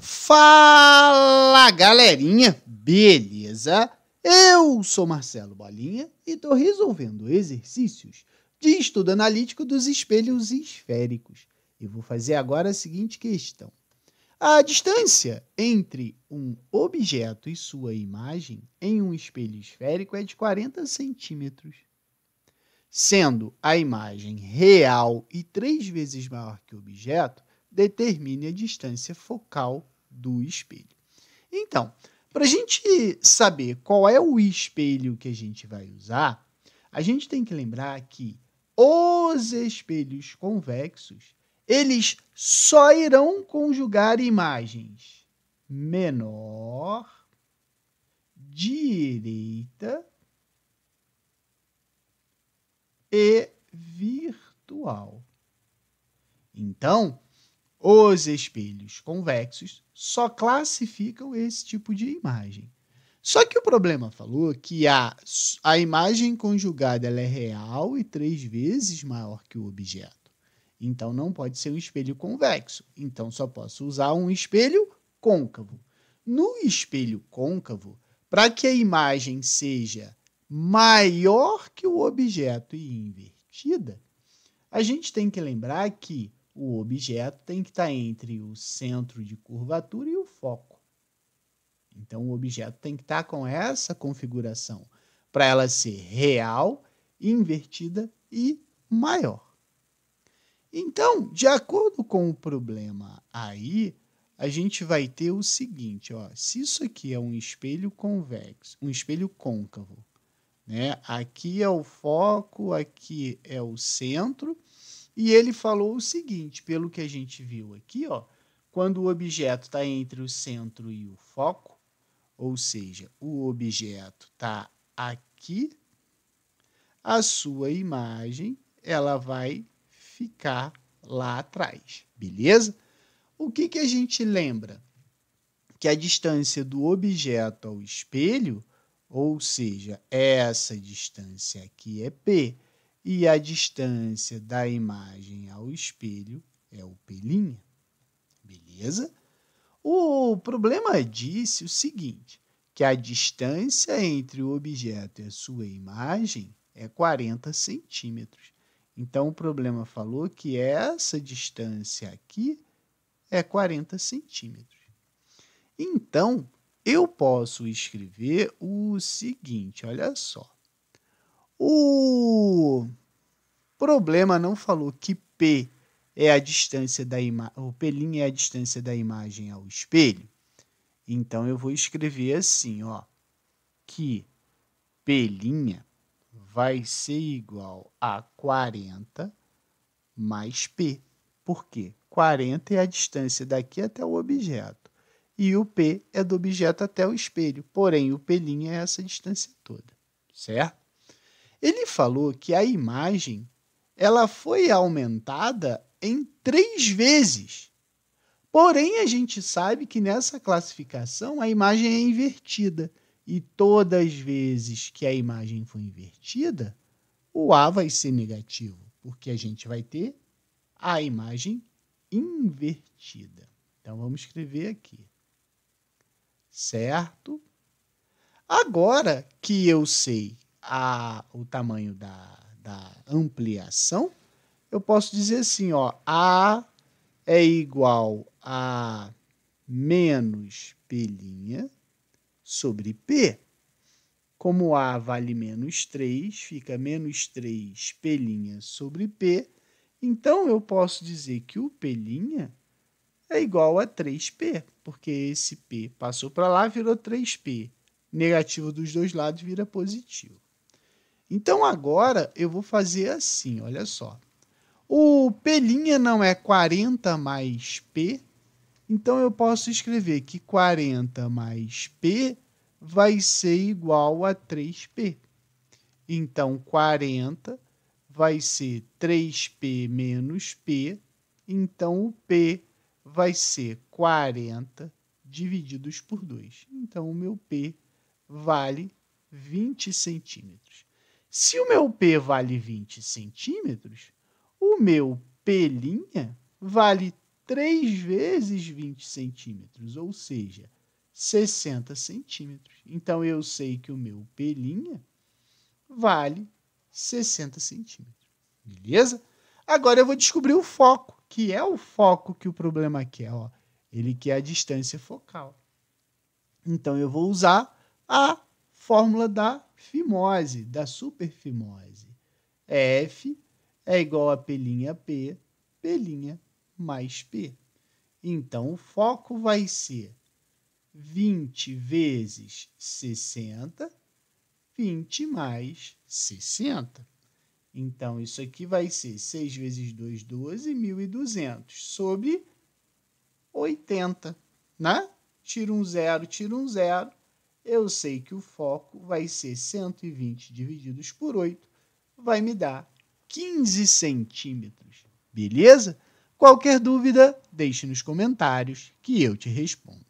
Fala galerinha, beleza? Eu sou Marcelo Bolinha e estou resolvendo exercícios de estudo analítico dos espelhos esféricos. E vou fazer agora a seguinte questão: a distância entre um objeto e sua imagem em um espelho esférico é de 40 centímetros, sendo a imagem real e três vezes maior que o objeto determine a distância focal do espelho. Então, para a gente saber qual é o espelho que a gente vai usar, a gente tem que lembrar que os espelhos convexos, eles só irão conjugar imagens menor, direita e virtual. Então, os espelhos convexos só classificam esse tipo de imagem. Só que o problema falou que a, a imagem conjugada ela é real e três vezes maior que o objeto. Então não pode ser um espelho convexo. Então só posso usar um espelho côncavo. No espelho côncavo, para que a imagem seja maior que o objeto e invertida, a gente tem que lembrar que o objeto tem que estar tá entre o centro de curvatura e o foco. Então, o objeto tem que estar tá com essa configuração para ela ser real, invertida e maior. Então, de acordo com o problema aí, a gente vai ter o seguinte, ó, se isso aqui é um espelho convexo, um espelho côncavo, né? Aqui é o foco, aqui é o centro e ele falou o seguinte, pelo que a gente viu aqui, ó, quando o objeto está entre o centro e o foco, ou seja, o objeto está aqui, a sua imagem ela vai ficar lá atrás, beleza? O que, que a gente lembra? Que a distância do objeto ao espelho, ou seja, essa distância aqui é P, e a distância da imagem ao espelho é o pelinha. Beleza? O problema disse é o seguinte, que a distância entre o objeto e a sua imagem é 40 centímetros. Então o problema falou que essa distância aqui é 40 centímetros. Então eu posso escrever o seguinte: olha só. O problema não falou que P é a distância da imagem, o pelinho é a distância da imagem ao espelho. Então eu vou escrever assim, ó, que P' vai ser igual a 40 mais P. Por quê? 40 é a distância daqui até o objeto e o P é do objeto até o espelho. Porém, o P' é essa distância toda, certo? Ele falou que a imagem ela foi aumentada em três vezes. Porém, a gente sabe que nessa classificação a imagem é invertida. E todas as vezes que a imagem foi invertida, o A vai ser negativo, porque a gente vai ter a imagem invertida. Então vamos escrever aqui. Certo? Agora que eu sei a, o tamanho da, da ampliação, eu posso dizer assim, ó, A é igual a menos pelinha sobre P. Como A vale menos 3, fica menos 3 P' sobre P. Então, eu posso dizer que o pelinha é igual a 3P, porque esse P passou para lá, virou 3P. Negativo dos dois lados vira positivo. Então agora eu vou fazer assim, olha só. O P' não é 40 mais P, então eu posso escrever que 40 mais P vai ser igual a 3P. Então 40 vai ser 3P menos P, então o P vai ser 40 divididos por 2. Então o meu P vale 20 centímetros. Se o meu P vale 20 centímetros, o meu P' vale 3 vezes 20 centímetros, ou seja, 60 centímetros. Então, eu sei que o meu P' vale 60 centímetros. Beleza? Agora eu vou descobrir o foco, que é o foco que o problema quer. Ó. Ele quer a distância focal. Então, eu vou usar a fórmula da fimose, da superfimose. F é igual a P'P, P, mais P. Então, o foco vai ser 20 vezes 60, 20 mais 60. Então, isso aqui vai ser 6 vezes 2, 12, 1.200, sobre 80, né? Tira um zero, tira um zero, eu sei que o foco vai ser 120 divididos por 8, vai me dar 15 centímetros. Beleza? Qualquer dúvida, deixe nos comentários que eu te respondo.